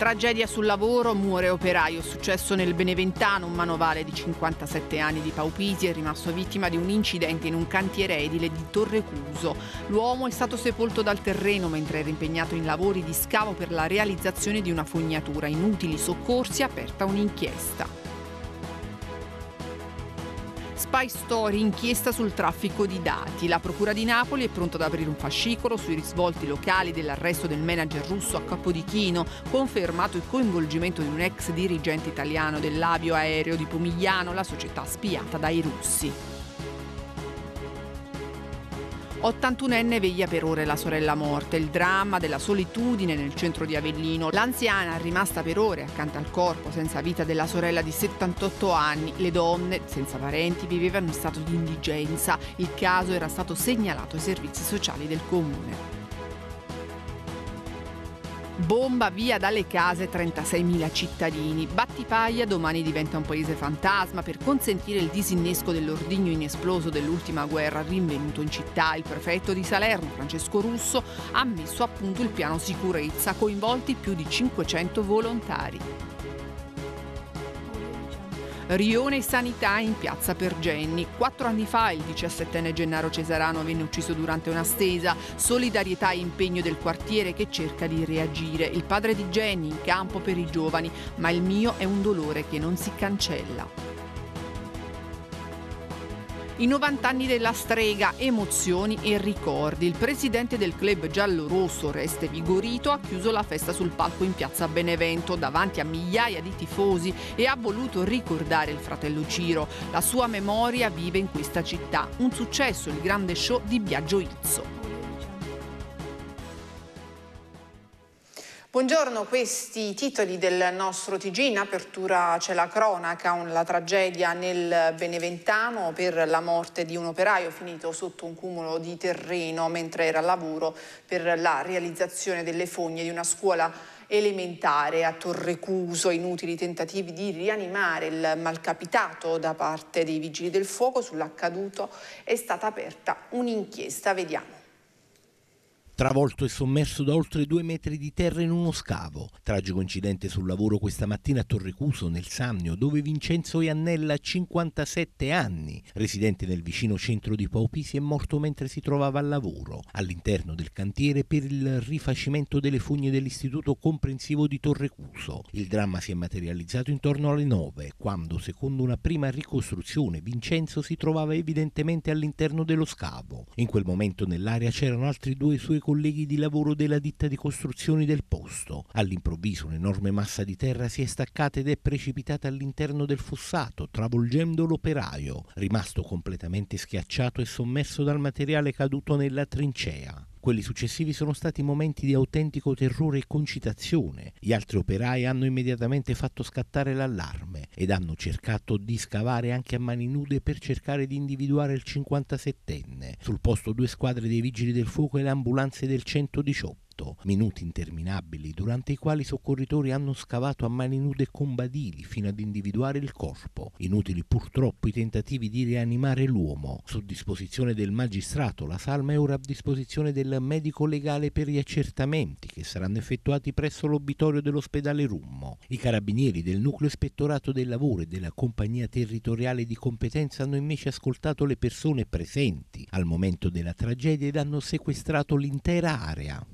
Tragedia sul lavoro, muore operaio, successo nel Beneventano, un manovale di 57 anni di Paupisi è rimasto vittima di un incidente in un cantiere edile di Torre Cuso. L'uomo è stato sepolto dal terreno mentre era impegnato in lavori di scavo per la realizzazione di una fognatura. Inutili soccorsi, aperta un'inchiesta. Spy Story, inchiesta sul traffico di dati. La Procura di Napoli è pronta ad aprire un fascicolo sui risvolti locali dell'arresto del manager russo a Capodichino, confermato il coinvolgimento di un ex dirigente italiano dell'avio aereo di Pomigliano, la società spiata dai russi. 81enne veglia per ore la sorella morta, il dramma della solitudine nel centro di Avellino, l'anziana è rimasta per ore accanto al corpo senza vita della sorella di 78 anni, le donne senza parenti vivevano in stato di indigenza, il caso era stato segnalato ai servizi sociali del comune bomba via dalle case 36.000 cittadini. Battipaglia domani diventa un paese fantasma per consentire il disinnesco dell'ordigno inesploso dell'ultima guerra rinvenuto in città. Il prefetto di Salerno, Francesco Russo, ha messo a punto il piano sicurezza, coinvolti più di 500 volontari. Rione Sanità in piazza Pergenni. Quattro anni fa il 17enne Gennaro Cesarano venne ucciso durante una stesa. Solidarietà e impegno del quartiere che cerca di reagire. Il padre di Jenny in campo per i giovani, ma il mio è un dolore che non si cancella. I 90 anni della strega, emozioni e ricordi. Il presidente del club giallorosso, rosso Reste Vigorito, ha chiuso la festa sul palco in piazza Benevento davanti a migliaia di tifosi e ha voluto ricordare il fratello Ciro. La sua memoria vive in questa città. Un successo il grande show di Biagio Izzo. Buongiorno, questi titoli del nostro TG, in apertura c'è la cronaca, la tragedia nel Beneventano per la morte di un operaio finito sotto un cumulo di terreno mentre era al lavoro per la realizzazione delle fogne di una scuola elementare a Torrecuso, inutili tentativi di rianimare il malcapitato da parte dei vigili del fuoco sull'accaduto è stata aperta un'inchiesta, vediamo travolto e sommerso da oltre due metri di terra in uno scavo. Tragico incidente sul lavoro questa mattina a Torrecuso, nel Sannio, dove Vincenzo Iannella, 57 anni, residente nel vicino centro di Paupisi, è morto mentre si trovava al lavoro, all'interno del cantiere per il rifacimento delle fogne dell'Istituto Comprensivo di Torrecuso. Il dramma si è materializzato intorno alle 9, quando, secondo una prima ricostruzione, Vincenzo si trovava evidentemente all'interno dello scavo. In quel momento nell'area c'erano altri due suoi colleghi colleghi di lavoro della ditta di costruzioni del posto. All'improvviso un'enorme massa di terra si è staccata ed è precipitata all'interno del fossato, travolgendo l'operaio, rimasto completamente schiacciato e sommerso dal materiale caduto nella trincea. Quelli successivi sono stati momenti di autentico terrore e concitazione. Gli altri operai hanno immediatamente fatto scattare l'allarme ed hanno cercato di scavare anche a mani nude per cercare di individuare il 57enne. Sul posto due squadre dei vigili del fuoco e le ambulanze del 118 asfalto, minuti interminabili durante i quali i soccorritori hanno scavato a mani nude con badili fino ad individuare il corpo. Inutili purtroppo i tentativi di rianimare l'uomo. Su disposizione del magistrato la salma è ora a disposizione del medico legale per gli accertamenti che saranno effettuati presso l'obitorio dell'ospedale Rummo. I carabinieri del nucleo ispettorato del lavoro e della compagnia territoriale di competenza hanno invece ascoltato le persone presenti al momento della tragedia ed hanno sequestrato l'intera area.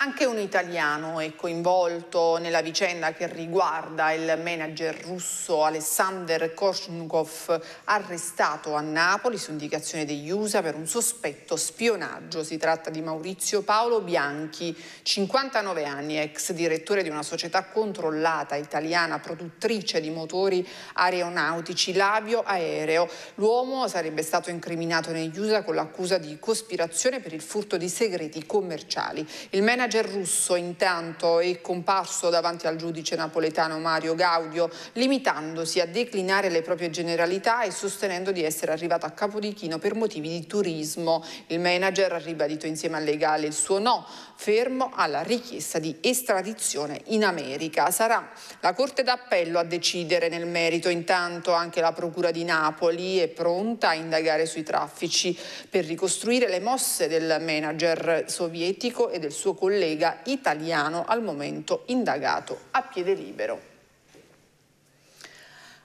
Anche un italiano è coinvolto nella vicenda che riguarda il manager russo Alexander Korshnikov, arrestato a Napoli su indicazione degli USA per un sospetto spionaggio. Si tratta di Maurizio Paolo Bianchi, 59 anni, ex direttore di una società controllata italiana produttrice di motori aeronautici Labio Aereo. L'uomo sarebbe stato incriminato negli USA con l'accusa di cospirazione per il furto di segreti commerciali. Il manager manager russo intanto è comparso davanti al giudice napoletano Mario Gaudio, limitandosi a declinare le proprie generalità e sostenendo di essere arrivato a Capodichino per motivi di turismo. Il manager ha ribadito insieme al legale il suo no fermo alla richiesta di estradizione in America. Sarà la Corte d'Appello a decidere nel merito, intanto anche la Procura di Napoli è pronta a indagare sui traffici per ricostruire le mosse del manager sovietico e del suo collega italiano al momento indagato a piede libero.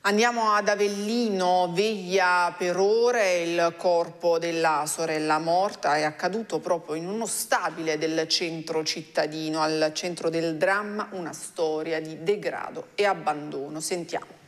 Andiamo ad Avellino, veglia per ore il corpo della sorella morta, è accaduto proprio in uno stabile del centro cittadino, al centro del dramma una storia di degrado e abbandono. Sentiamo.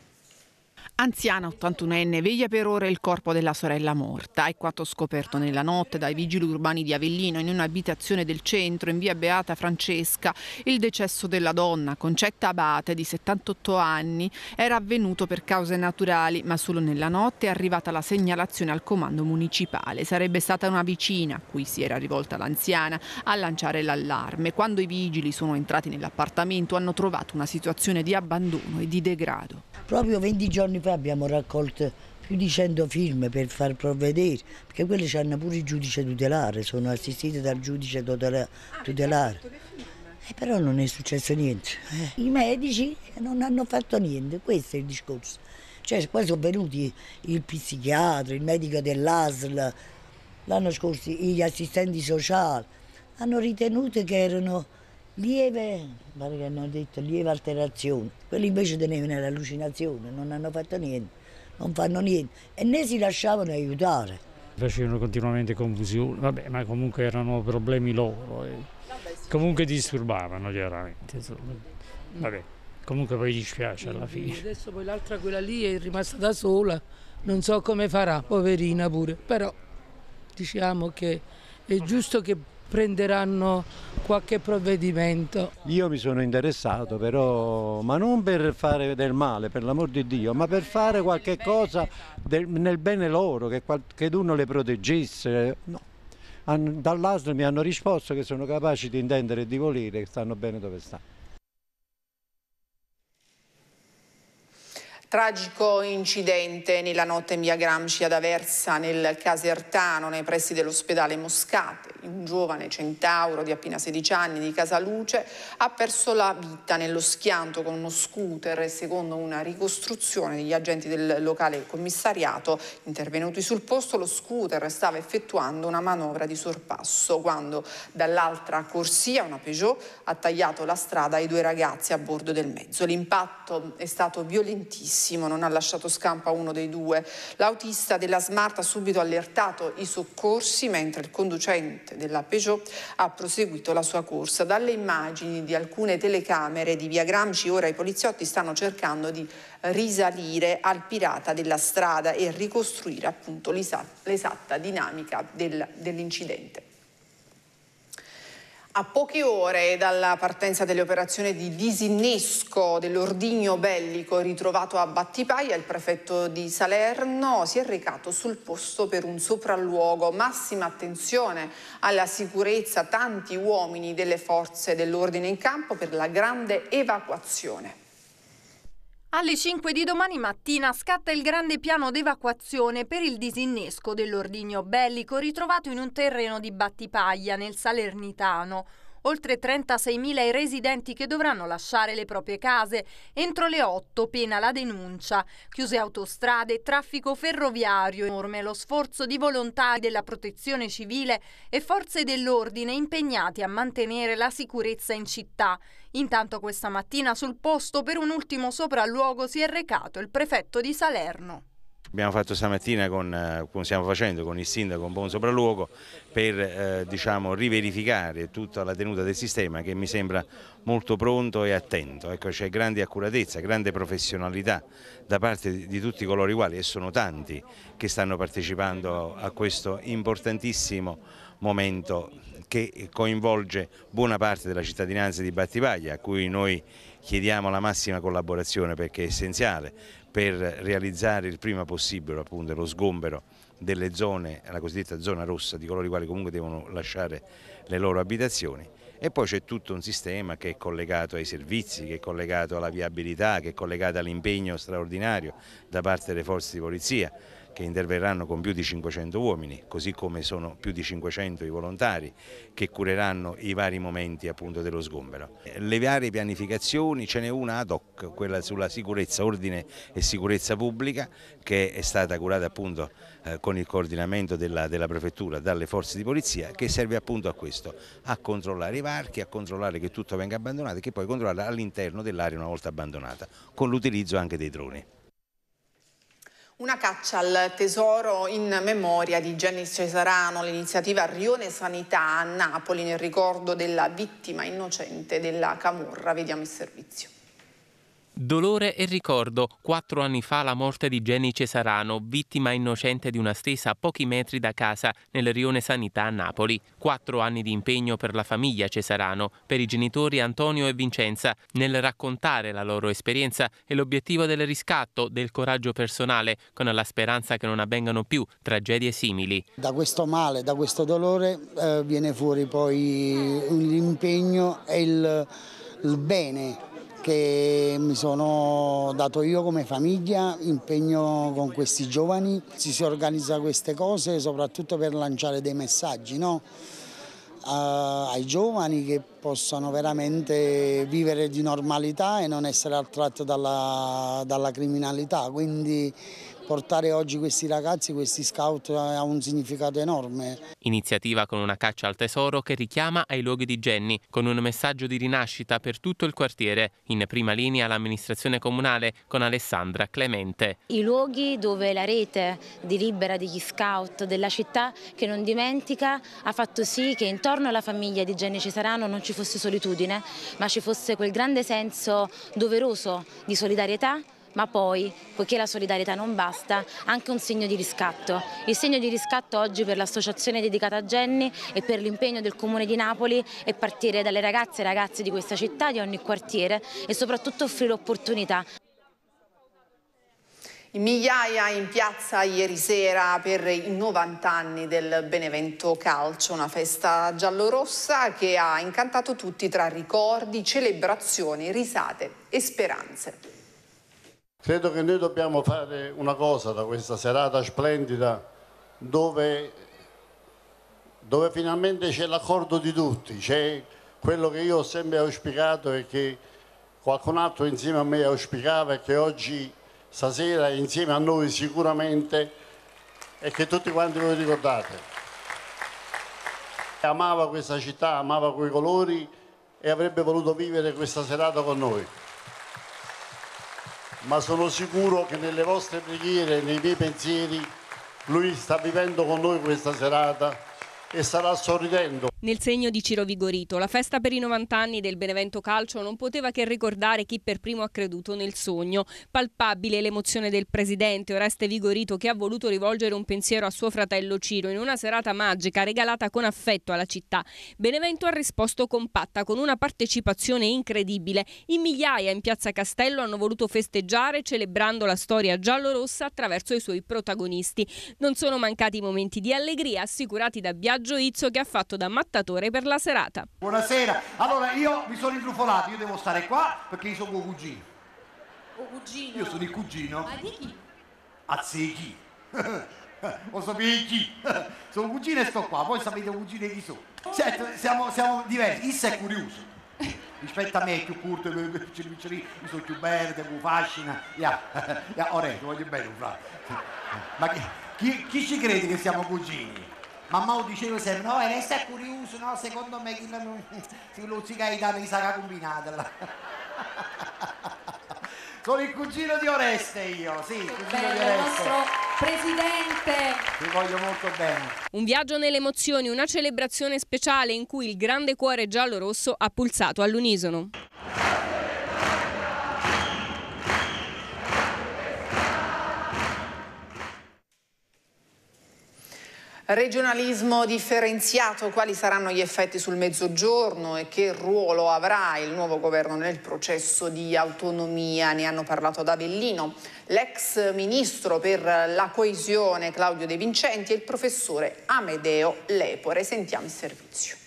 Anziana 81enne veglia per ore il corpo della sorella morta. È quanto scoperto nella notte dai vigili urbani di Avellino in un'abitazione del centro in via Beata Francesca. Il decesso della donna, Concetta Abate, di 78 anni, era avvenuto per cause naturali, ma solo nella notte è arrivata la segnalazione al comando municipale. Sarebbe stata una vicina, a cui si era rivolta l'anziana, a lanciare l'allarme. Quando i vigili sono entrati nell'appartamento hanno trovato una situazione di abbandono e di degrado. Proprio 20 giorni poi abbiamo raccolto più di 100 firme per far provvedere, perché quelli hanno pure il giudice tutelare, sono assistiti dal giudice tutela ah, tutelare. E eh, però non è successo niente. Eh. I medici non hanno fatto niente, questo è il discorso. Cioè, poi sono venuti il psichiatra, il medico dell'ASL, l'anno scorso gli assistenti sociali, hanno ritenuto che erano lieve, pare che hanno detto lieve alterazione. Quelli invece tenevano l'allucinazione, non hanno fatto niente, non fanno niente e né si lasciavano aiutare. Facevano continuamente confusione, vabbè, ma comunque erano problemi loro. Eh. Comunque disturbavano chiaramente. Vabbè, comunque poi dispiace alla fine. Adesso poi l'altra quella lì è rimasta da sola, non so come farà, poverina pure, però diciamo che è giusto che prenderanno qualche provvedimento. Io mi sono interessato però, ma non per fare del male, per l'amor di Dio, ma per fare qualche cosa nel bene loro, che qualcuno le proteggesse. No. Dall'ASL mi hanno risposto che sono capaci di intendere e di volere, che stanno bene dove stanno. Tragico incidente nella notte in via Gramsci ad Aversa, nel Casertano, nei pressi dell'ospedale Moscate. Un giovane centauro di appena 16 anni di Casaluce ha perso la vita nello schianto con uno scooter e secondo una ricostruzione degli agenti del locale commissariato intervenuti sul posto, lo scooter stava effettuando una manovra di sorpasso quando dall'altra corsia una Peugeot ha tagliato la strada ai due ragazzi a bordo del mezzo. L'impatto è stato violentissimo fortissimo, non ha lasciato scampo a uno dei due. L'autista della Smart ha subito allertato i soccorsi, mentre il conducente della Peugeot ha proseguito la sua corsa. Dalle immagini di alcune telecamere di via Gramsci, ora i poliziotti stanno cercando di risalire al pirata della strada e ricostruire appunto l'esatta dinamica del, dell'incidente. A poche ore dalla partenza delle operazioni di disinnesco dell'ordigno bellico ritrovato a Battipaglia, il prefetto di Salerno si è recato sul posto per un sopralluogo. Massima attenzione alla sicurezza, tanti uomini delle forze dell'ordine in campo per la grande evacuazione. Alle 5 di domani mattina scatta il grande piano d'evacuazione per il disinnesco dell'ordigno bellico ritrovato in un terreno di Battipaglia nel Salernitano oltre 36.000 i residenti che dovranno lasciare le proprie case. Entro le 8 pena la denuncia. Chiuse autostrade, traffico ferroviario, enorme lo sforzo di volontari della protezione civile e forze dell'ordine impegnati a mantenere la sicurezza in città. Intanto questa mattina sul posto per un ultimo sopralluogo si è recato il prefetto di Salerno abbiamo fatto stamattina, con, eh, come stiamo facendo con il sindaco, un buon sopralluogo per eh, diciamo, riverificare tutta la tenuta del sistema che mi sembra molto pronto e attento. Ecco, c'è grande accuratezza, grande professionalità da parte di tutti coloro i quali, e sono tanti, che stanno partecipando a questo importantissimo momento che coinvolge buona parte della cittadinanza di Battipaglia a cui noi chiediamo la massima collaborazione perché è essenziale per realizzare il prima possibile appunto, lo sgombero delle zone, la cosiddetta zona rossa, di coloro i quali comunque devono lasciare le loro abitazioni e poi c'è tutto un sistema che è collegato ai servizi, che è collegato alla viabilità, che è collegato all'impegno straordinario da parte delle forze di polizia, che interverranno con più di 500 uomini, così come sono più di 500 i volontari che cureranno i vari momenti appunto dello sgombero. Le varie pianificazioni, ce n'è una ad hoc, quella sulla sicurezza, ordine e sicurezza pubblica, che è stata curata appunto eh, con il coordinamento della, della prefettura dalle forze di polizia, che serve appunto a questo, a controllare i varchi, a controllare che tutto venga abbandonato e che poi controllare all'interno dell'area una volta abbandonata, con l'utilizzo anche dei droni. Una caccia al tesoro in memoria di Gianni Cesarano, l'iniziativa Rione Sanità a Napoli nel ricordo della vittima innocente della Camorra. Vediamo il servizio. Dolore e ricordo. Quattro anni fa la morte di Jenny Cesarano, vittima innocente di una stesa a pochi metri da casa nel rione Sanità a Napoli. Quattro anni di impegno per la famiglia Cesarano, per i genitori Antonio e Vincenza, nel raccontare la loro esperienza e l'obiettivo del riscatto, del coraggio personale, con la speranza che non avvengano più tragedie simili. Da questo male, da questo dolore eh, viene fuori poi l'impegno e il, il bene che mi sono dato io come famiglia, impegno con questi giovani, si, si organizza queste cose soprattutto per lanciare dei messaggi no? uh, ai giovani che possano veramente vivere di normalità e non essere attratti dalla, dalla criminalità, quindi portare oggi questi ragazzi, questi scout ha un significato enorme. Iniziativa con una caccia al tesoro che richiama ai luoghi di Genni, con un messaggio di rinascita per tutto il quartiere, in prima linea l'amministrazione comunale con Alessandra Clemente. I luoghi dove la rete di Libera degli scout della città che non dimentica ha fatto sì che intorno alla famiglia di Genni Cesarano non ci fosse solitudine, ma ci fosse quel grande senso doveroso di solidarietà ma poi, poiché la solidarietà non basta, anche un segno di riscatto. Il segno di riscatto oggi per l'associazione dedicata a Jenny e per l'impegno del Comune di Napoli è partire dalle ragazze e ragazze di questa città, di ogni quartiere e soprattutto offrire opportunità. Migliaia in piazza ieri sera per i 90 anni del Benevento Calcio, una festa giallorossa che ha incantato tutti tra ricordi, celebrazioni, risate e speranze. Credo che noi dobbiamo fare una cosa da questa serata splendida dove, dove finalmente c'è l'accordo di tutti, c'è quello che io ho sempre auspicato e che qualcun altro insieme a me auspicava e che oggi stasera insieme a noi sicuramente e che tutti quanti voi ricordate. Amava questa città, amava quei colori e avrebbe voluto vivere questa serata con noi ma sono sicuro che nelle vostre preghiere, nei miei pensieri, lui sta vivendo con noi questa serata e sarà sorridendo. Nel segno di Ciro Vigorito, la festa per i 90 anni del Benevento Calcio non poteva che ricordare chi per primo ha creduto nel sogno. Palpabile l'emozione del presidente Oreste Vigorito che ha voluto rivolgere un pensiero a suo fratello Ciro in una serata magica regalata con affetto alla città. Benevento ha risposto compatta con una partecipazione incredibile. In migliaia in Piazza Castello hanno voluto festeggiare celebrando la storia giallorossa attraverso i suoi protagonisti. Non sono mancati momenti di allegria assicurati da Biagio Sergio Izzo che ha fatto da mattatore per la serata. Buonasera, allora io mi sono intrufolato, io devo stare qua perché io sono tuo cugino. Oh, cugino? Io sono il cugino. Ma di chi? Azzechi. Ah, Lo sapete chi? sono cugino e sto qua, voi sapete cugine chi sono. Certo, siamo, siamo diversi, Issa è curioso rispetto a me è più curto, mi sono più verde, più fascina. Yeah, yeah, ora, ti voglio bene, frate. Ma chi, chi ci crede che siamo cugini? ma Mamma dicevo se no, resta curioso, no, secondo me chi non... si luzzica i danni sa combinata Sono il cugino di Oreste io, sì, il cugino bello, di Oreste. Il nostro presidente. Ti voglio molto bene. Un viaggio nelle emozioni, una celebrazione speciale in cui il grande cuore giallo-rosso ha pulsato all'unisono. Regionalismo differenziato, quali saranno gli effetti sul mezzogiorno e che ruolo avrà il nuovo governo nel processo di autonomia? Ne hanno parlato ad Avellino l'ex ministro per la coesione Claudio De Vincenti e il professore Amedeo Lepore. Sentiamo il servizio.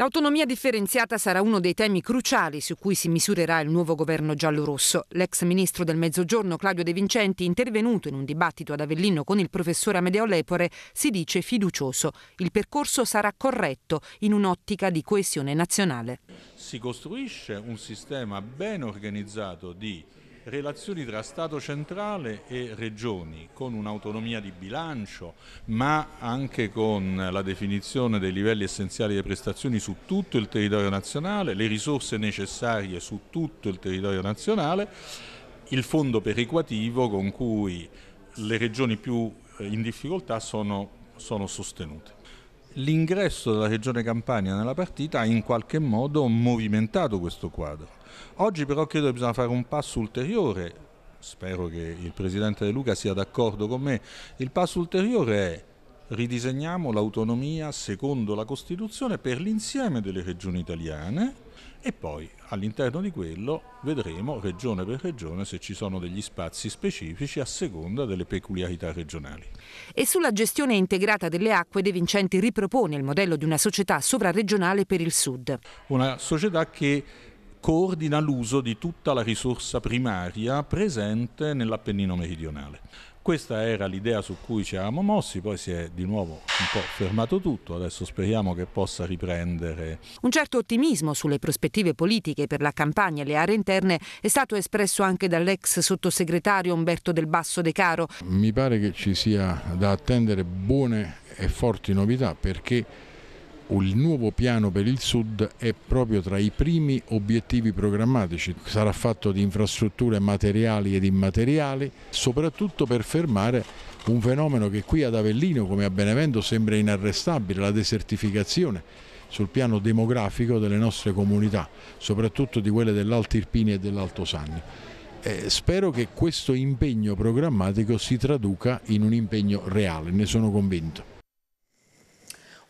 L'autonomia differenziata sarà uno dei temi cruciali su cui si misurerà il nuovo governo giallorosso. L'ex ministro del Mezzogiorno Claudio De Vincenti, intervenuto in un dibattito ad Avellino con il professore Amedeo Lepore, si dice fiducioso. Il percorso sarà corretto in un'ottica di coesione nazionale. Si costruisce un sistema ben organizzato di relazioni tra Stato centrale e regioni, con un'autonomia di bilancio, ma anche con la definizione dei livelli essenziali delle prestazioni su tutto il territorio nazionale, le risorse necessarie su tutto il territorio nazionale, il fondo perequativo con cui le regioni più eh, in difficoltà sono, sono sostenute l'ingresso della regione Campania nella partita ha in qualche modo movimentato questo quadro. Oggi però credo che bisogna fare un passo ulteriore, spero che il Presidente De Luca sia d'accordo con me, il passo ulteriore è ridisegniamo l'autonomia secondo la Costituzione per l'insieme delle regioni italiane e poi all'interno di quello vedremo regione per regione se ci sono degli spazi specifici a seconda delle peculiarità regionali. E sulla gestione integrata delle acque De Vincenti ripropone il modello di una società sovraregionale per il Sud. Una società che coordina l'uso di tutta la risorsa primaria presente nell'Appennino meridionale. Questa era l'idea su cui ci eravamo mossi, poi si è di nuovo un po' fermato tutto, adesso speriamo che possa riprendere. Un certo ottimismo sulle prospettive politiche per la campagna e le aree interne è stato espresso anche dall'ex sottosegretario Umberto Del Basso De Caro. Mi pare che ci sia da attendere buone e forti novità perché il nuovo piano per il Sud è proprio tra i primi obiettivi programmatici. Sarà fatto di infrastrutture materiali ed immateriali, soprattutto per fermare un fenomeno che qui ad Avellino come a Benevento sembra inarrestabile, la desertificazione sul piano demografico delle nostre comunità, soprattutto di quelle dell'Alto Irpini e dell'Alto Sanni. Eh, spero che questo impegno programmatico si traduca in un impegno reale, ne sono convinto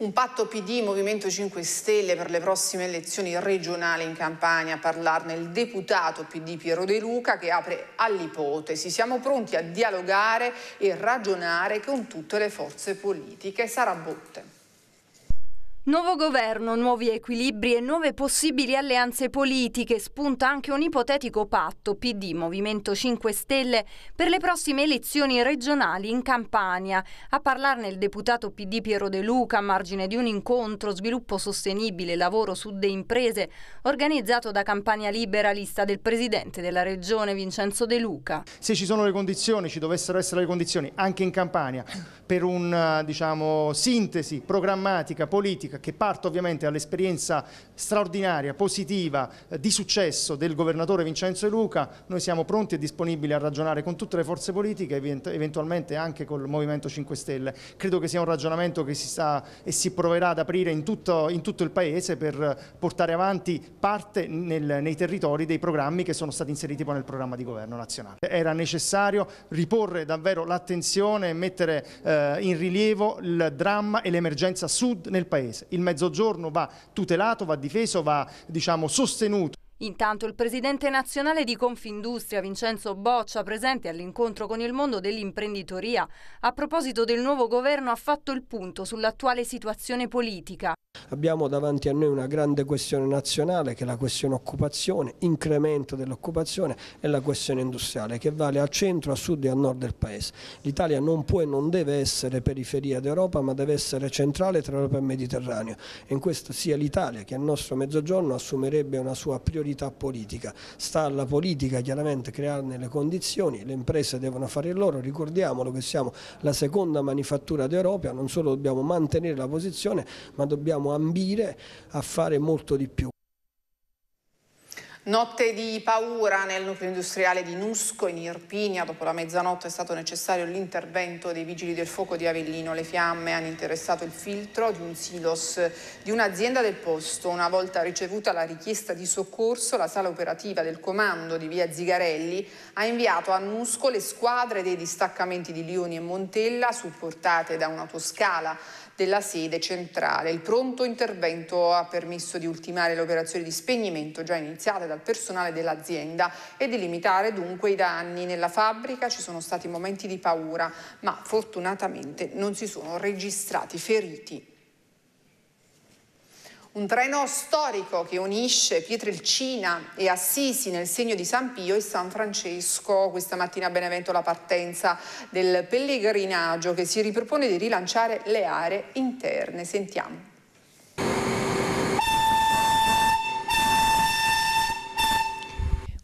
un patto PD Movimento 5 Stelle per le prossime elezioni regionali in Campania. A parlarne il deputato PD Piero De Luca che apre all'ipotesi. Siamo pronti a dialogare e ragionare con tutte le forze politiche. Sarà Botte. Nuovo governo, nuovi equilibri e nuove possibili alleanze politiche, spunta anche un ipotetico patto PD Movimento 5 Stelle per le prossime elezioni regionali in Campania. A parlarne il deputato PD Piero De Luca a margine di un incontro Sviluppo Sostenibile Lavoro Sud e Imprese organizzato da Campania Liberalista del presidente della regione Vincenzo De Luca. Se ci sono le condizioni, ci dovessero essere le condizioni anche in Campania per una diciamo, sintesi programmatica, politica politica che parte ovviamente dall'esperienza straordinaria, positiva, eh, di successo del governatore Vincenzo De Luca, noi siamo pronti e disponibili a ragionare con tutte le forze politiche, eventualmente anche col Movimento 5 Stelle. Credo che sia un ragionamento che si sta e si proverà ad aprire in tutto, in tutto il Paese per portare avanti parte nel, nei territori dei programmi che sono stati inseriti poi nel programma di governo nazionale. Era necessario riporre davvero l'attenzione e mettere eh, in rilievo il dramma e l'emergenza sud nel Paese. Il Mezzogiorno va tutelato, va difeso, va diciamo, sostenuto. Intanto il presidente nazionale di Confindustria Vincenzo Boccia, presente all'incontro con il mondo dell'imprenditoria, a proposito del nuovo governo ha fatto il punto sull'attuale situazione politica. Abbiamo davanti a noi una grande questione nazionale che è la questione occupazione, incremento dell'occupazione e la questione industriale che vale a centro, a sud e a nord del paese. L'Italia non può e non deve essere periferia d'Europa ma deve essere centrale tra Europa e Mediterraneo e in questo sia l'Italia che il nostro mezzogiorno assumerebbe una sua priorità stabilità politica. Sta alla politica chiaramente crearne le condizioni, le imprese devono fare il loro, ricordiamolo che siamo la seconda manifattura d'Europa, non solo dobbiamo mantenere la posizione ma dobbiamo ambire a fare molto di più. Notte di paura nel nucleo industriale di Nusco in Irpinia, dopo la mezzanotte è stato necessario l'intervento dei vigili del fuoco di Avellino. Le fiamme hanno interessato il filtro di un silos di un'azienda del posto. Una volta ricevuta la richiesta di soccorso, la sala operativa del comando di via Zigarelli ha inviato a Nusco le squadre dei distaccamenti di Lioni e Montella supportate da un'autoscala della sede centrale. Il pronto intervento ha permesso di ultimare le operazioni di spegnimento già iniziate dal personale dell'azienda e di limitare dunque i danni. Nella fabbrica ci sono stati momenti di paura, ma fortunatamente non si sono registrati feriti. Un treno storico che unisce Pietrelcina e Assisi nel segno di San Pio e San Francesco. Questa mattina a Benevento la partenza del pellegrinaggio che si ripropone di rilanciare le aree interne. Sentiamo.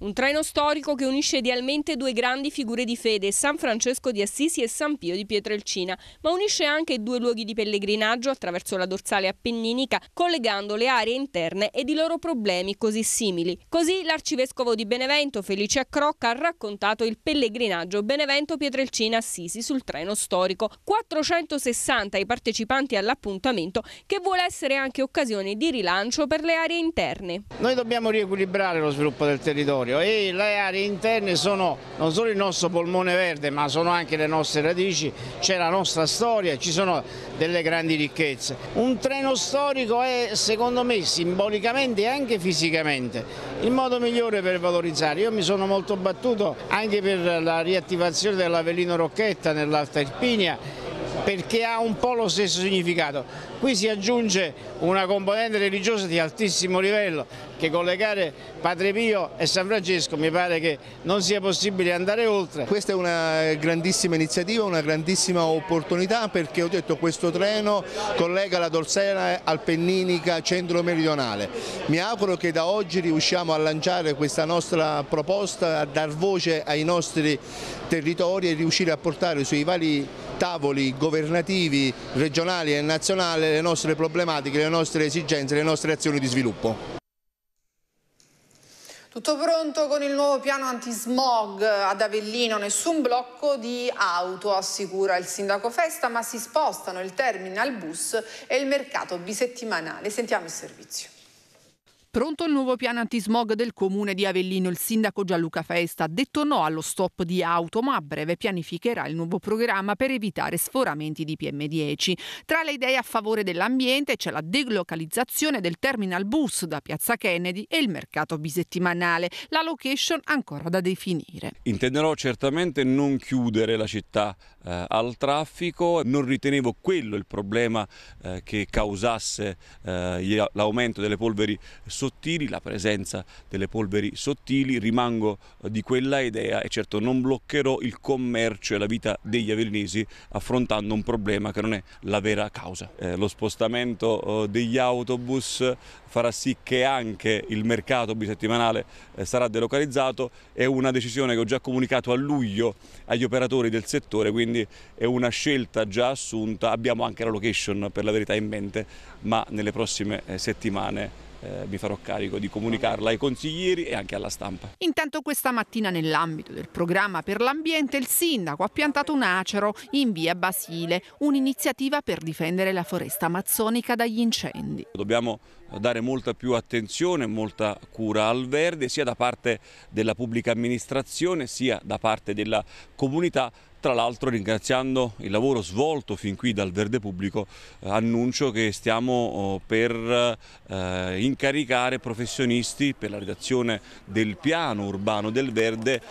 Un treno storico che unisce idealmente due grandi figure di fede, San Francesco di Assisi e San Pio di Pietrelcina, ma unisce anche due luoghi di pellegrinaggio attraverso la dorsale appenninica, collegando le aree interne ed i loro problemi così simili. Così l'arcivescovo di Benevento, Felice Accrocca, ha raccontato il pellegrinaggio Benevento-Pietrelcina-Assisi sul treno storico. 460 i partecipanti all'appuntamento che vuole essere anche occasione di rilancio per le aree interne. Noi dobbiamo riequilibrare lo sviluppo del territorio territorio e le aree interne sono non solo il nostro polmone verde ma sono anche le nostre radici, c'è la nostra storia, ci sono delle grandi ricchezze. Un treno storico è secondo me simbolicamente e anche fisicamente il modo migliore per valorizzare. Io mi sono molto battuto anche per la riattivazione dell'Avellino Rocchetta nell'Alta Irpinia perché ha un po' lo stesso significato. Qui si aggiunge una componente religiosa di altissimo livello che collegare Padre Pio e San Francesco mi pare che non sia possibile andare oltre. Questa è una grandissima iniziativa, una grandissima opportunità perché ho detto questo treno collega la dorsera alpenninica centro-meridionale. Mi auguro che da oggi riusciamo a lanciare questa nostra proposta, a dar voce ai nostri territori e riuscire a portare sui vari tavoli governativi, regionali e nazionali le nostre problematiche, le nostre esigenze, le nostre azioni di sviluppo. Tutto pronto con il nuovo piano antismog ad Avellino, nessun blocco di auto assicura il sindaco Festa, ma si spostano il terminal bus e il mercato bisettimanale. Sentiamo il servizio. Pronto il nuovo piano antismog del comune di Avellino. Il sindaco Gianluca Festa ha detto no allo stop di auto, ma a breve pianificherà il nuovo programma per evitare sforamenti di PM10. Tra le idee a favore dell'ambiente c'è la delocalizzazione del terminal bus da Piazza Kennedy e il mercato bisettimanale. La location ancora da definire. Intenderò certamente non chiudere la città eh, al traffico, non ritenevo quello il problema eh, che causasse eh, l'aumento delle polveri sottili sottili, la presenza delle polveri sottili, rimango eh, di quella idea e certo non bloccherò il commercio e la vita degli avellinesi affrontando un problema che non è la vera causa. Eh, lo spostamento eh, degli autobus farà sì che anche il mercato bisettimanale eh, sarà delocalizzato, è una decisione che ho già comunicato a luglio agli operatori del settore, quindi è una scelta già assunta, abbiamo anche la location per la verità in mente, ma nelle prossime settimane eh, mi farò carico di comunicarla ai consiglieri e anche alla stampa. Intanto questa mattina nell'ambito del programma per l'ambiente il sindaco ha piantato un acero in via Basile, un'iniziativa per difendere la foresta amazzonica dagli incendi. Dobbiamo dare molta più attenzione, molta cura al verde sia da parte della pubblica amministrazione sia da parte della comunità tra l'altro ringraziando il lavoro svolto fin qui dal Verde Pubblico eh, annuncio che stiamo oh, per eh, incaricare professionisti per la redazione del piano urbano del Verde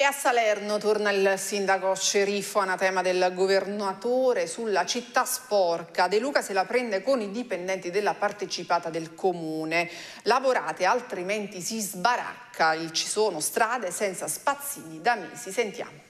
E a Salerno torna il sindaco sceriffo anatema del governatore sulla città sporca. De Luca se la prende con i dipendenti della partecipata del comune. Lavorate altrimenti si sbaracca, ci sono strade senza spazzini da mesi. Sentiamo.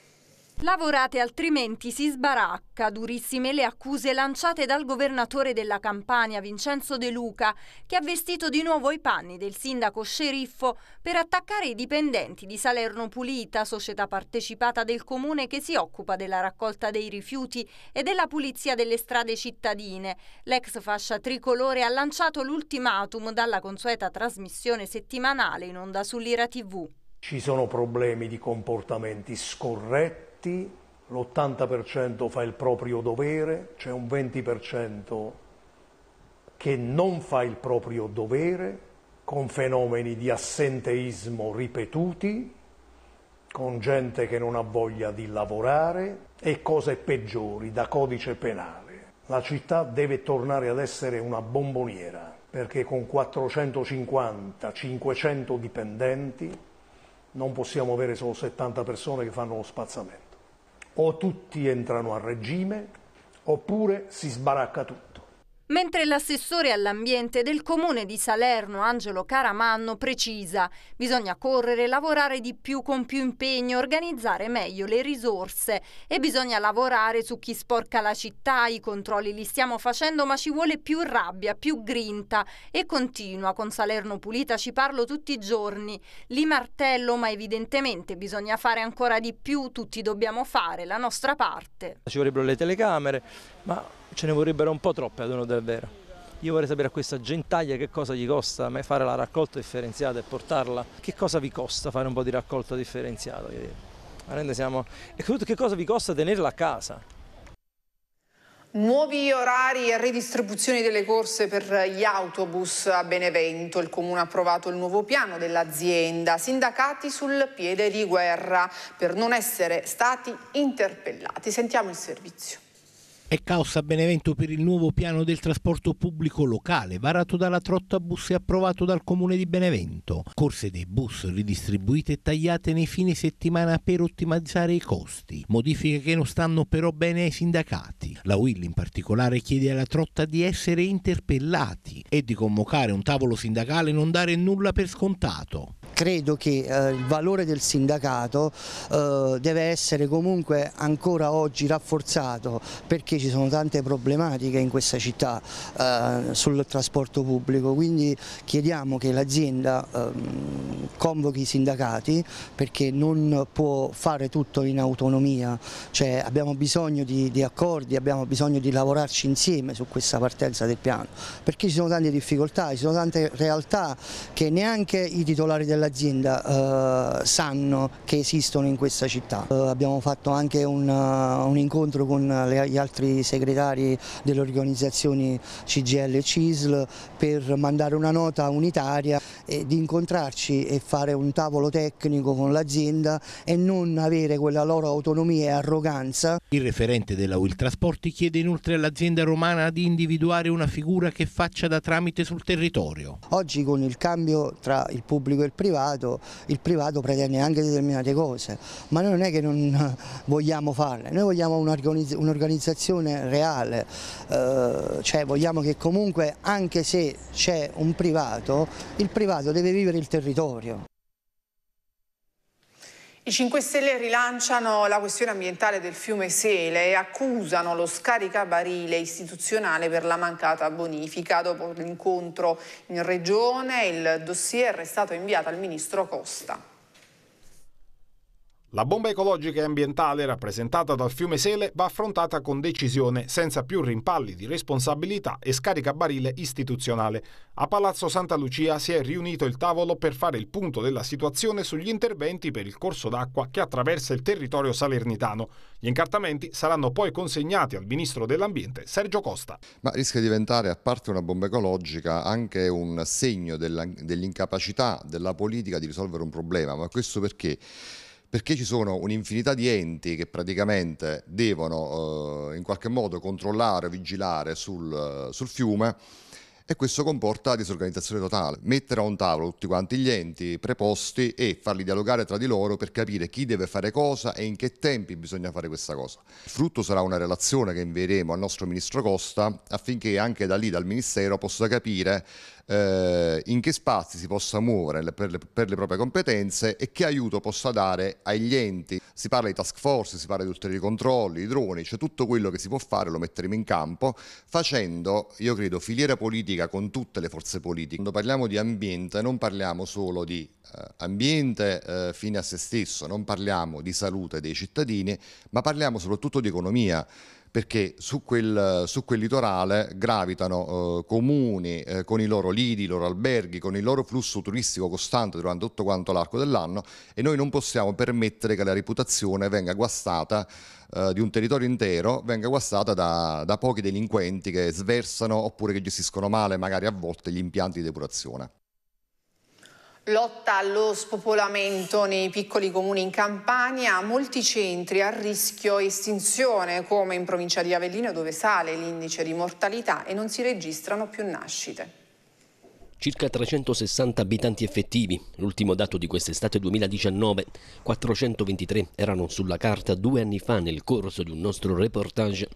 Lavorate altrimenti si sbaracca, durissime le accuse lanciate dal governatore della Campania Vincenzo De Luca, che ha vestito di nuovo i panni del sindaco sceriffo per attaccare i dipendenti di Salerno Pulita, società partecipata del comune che si occupa della raccolta dei rifiuti e della pulizia delle strade cittadine. L'ex fascia tricolore ha lanciato l'ultimatum dalla consueta trasmissione settimanale in onda sull'Ira TV. Ci sono problemi di comportamenti scorretti eletti, l'80% fa il proprio dovere, c'è un 20% che non fa il proprio dovere, con fenomeni di assenteismo ripetuti, con gente che non ha voglia di lavorare e cose peggiori da codice penale. La città deve tornare ad essere una bomboniera perché con 450-500 dipendenti non possiamo avere solo 70 persone che fanno lo spazzamento o tutti entrano a regime oppure si sbaracca tutto. Mentre l'assessore all'ambiente del comune di Salerno, Angelo Caramanno, precisa bisogna correre, lavorare di più con più impegno, organizzare meglio le risorse e bisogna lavorare su chi sporca la città, i controlli li stiamo facendo ma ci vuole più rabbia, più grinta e continua con Salerno Pulita ci parlo tutti i giorni, li martello ma evidentemente bisogna fare ancora di più, tutti dobbiamo fare la nostra parte. Ci vorrebbero le telecamere ma ce ne vorrebbero un po' troppe ad uno del vero. Io vorrei sapere a questa gentaglia che cosa gli costa fare la raccolta differenziata e portarla. Che cosa vi costa fare un po' di raccolta differenziata? Siamo... E soprattutto che cosa vi costa tenerla a casa? Nuovi orari e ridistribuzione delle corse per gli autobus a Benevento. Il Comune ha approvato il nuovo piano dell'azienda. Sindacati sul piede di guerra per non essere stati interpellati. Sentiamo il servizio. È caos a Benevento per il nuovo piano del trasporto pubblico locale, varato dalla Trotta Bus e approvato dal Comune di Benevento. Corse dei bus ridistribuite e tagliate nei fine settimana per ottimizzare i costi. Modifiche che non stanno però bene ai sindacati. La Will in particolare chiede alla Trotta di essere interpellati e di convocare un tavolo sindacale e non dare nulla per scontato credo che eh, il valore del sindacato eh, deve essere comunque ancora oggi rafforzato perché ci sono tante problematiche in questa città eh, sul trasporto pubblico, quindi chiediamo che l'azienda ehm, convochi i sindacati perché non può fare tutto in autonomia, cioè abbiamo bisogno di, di accordi, abbiamo bisogno di lavorarci insieme su questa partenza del piano, perché ci sono tante difficoltà, ci sono tante realtà che neanche i titolari dell'azienda dell'azienda eh, sanno che esistono in questa città. Eh, abbiamo fatto anche un, uh, un incontro con le, gli altri segretari delle organizzazioni CGL e CISL per mandare una nota unitaria e di incontrarci e fare un tavolo tecnico con l'azienda e non avere quella loro autonomia e arroganza. Il referente della UIL Trasporti chiede inoltre all'azienda romana di individuare una figura che faccia da tramite sul territorio. Oggi con il cambio tra il pubblico e il privato privato, il privato pretende anche determinate cose, ma noi non è che non vogliamo farle, noi vogliamo un'organizzazione reale, eh, cioè vogliamo che comunque anche se c'è un privato, il privato deve vivere il territorio. I 5 Stelle rilanciano la questione ambientale del fiume Sele e accusano lo scaricabarile istituzionale per la mancata bonifica. Dopo l'incontro in regione il dossier è stato inviato al ministro Costa. La bomba ecologica e ambientale rappresentata dal fiume Sele va affrontata con decisione, senza più rimpalli di responsabilità e scaricabarile istituzionale. A Palazzo Santa Lucia si è riunito il tavolo per fare il punto della situazione sugli interventi per il corso d'acqua che attraversa il territorio salernitano. Gli incartamenti saranno poi consegnati al ministro dell'Ambiente Sergio Costa. Ma rischia di diventare, a parte una bomba ecologica, anche un segno dell'incapacità della politica di risolvere un problema. Ma questo perché? perché ci sono un'infinità di enti che praticamente devono eh, in qualche modo controllare, vigilare sul, eh, sul fiume e questo comporta disorganizzazione totale. Mettere a un tavolo tutti quanti gli enti preposti e farli dialogare tra di loro per capire chi deve fare cosa e in che tempi bisogna fare questa cosa. Il frutto sarà una relazione che invieremo al nostro ministro Costa affinché anche da lì, dal ministero, possa capire eh, in che spazi si possa muovere per le, per le proprie competenze e che aiuto possa dare agli enti. Si parla di task force, si parla di ulteriori controlli, i droni, cioè tutto quello che si può fare lo metteremo in campo facendo, io credo, filiera politica politica, con tutte le forze politiche. Quando parliamo di ambiente non parliamo solo di eh, ambiente eh, fine a se stesso, non parliamo di salute dei cittadini, ma parliamo soprattutto di economia perché su quel, su quel, litorale gravitano eh, comuni eh, con i loro lidi, i loro alberghi, con il loro flusso turistico costante durante tutto quanto l'arco dell'anno e noi non possiamo permettere che la reputazione venga guastata eh, di un territorio intero, venga guastata da, da pochi delinquenti che sversano oppure che gestiscono male magari a volte gli impianti di depurazione. Lotta allo spopolamento nei piccoli comuni in Campania, molti centri a rischio estinzione, come in provincia di Avellino dove sale l'indice di mortalità e non si registrano più nascite. Circa 360 abitanti effettivi, l'ultimo dato di quest'estate 2019, 423 erano sulla carta due anni fa nel corso di un nostro reportage.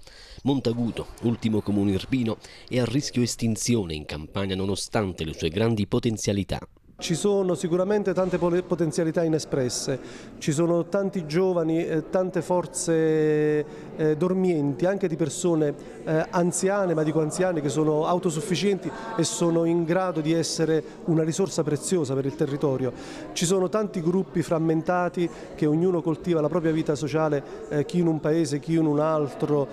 Montaguto, ultimo comune irpino, è a rischio estinzione in Campania nonostante le sue grandi potenzialità. Ci sono sicuramente tante potenzialità inespresse, ci sono tanti giovani, eh, tante forze eh, dormienti, anche di persone eh, anziane, ma dico anziane che sono autosufficienti e sono in grado di essere una risorsa preziosa per il territorio. Ci sono tanti gruppi frammentati che ognuno coltiva la propria vita sociale, chi in un paese, chi in un altro.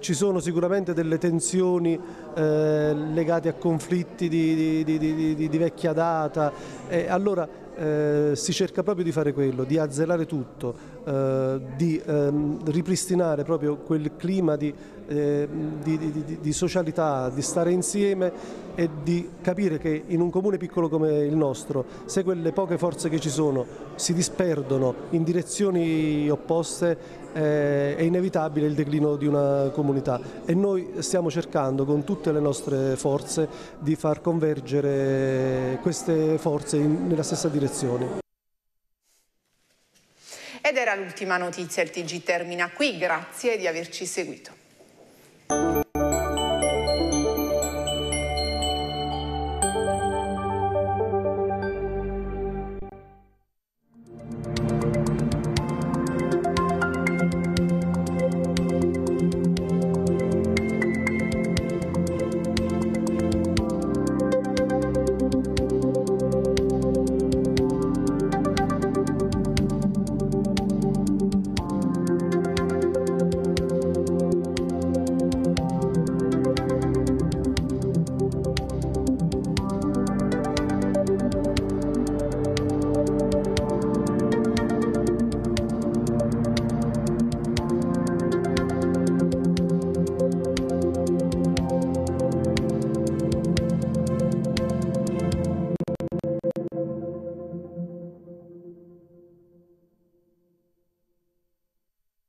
ci sono sicuramente delle tensioni legate a conflitti di, di, di, di vecchia data serata, eh, allora eh, si cerca proprio di fare quello, di azzerare tutto, eh, di ehm, ripristinare proprio quel clima di eh, di, di, di, socialità, di stare insieme e di capire che in un comune piccolo come il nostro, se quelle poche forze che ci sono si disperdono in direzioni opposte, eh, è inevitabile il declino di una comunità e noi stiamo cercando con tutte le nostre forze di far convergere queste forze in, nella stessa direzione. Ed era l'ultima notizia, il TG termina qui, grazie di averci seguito.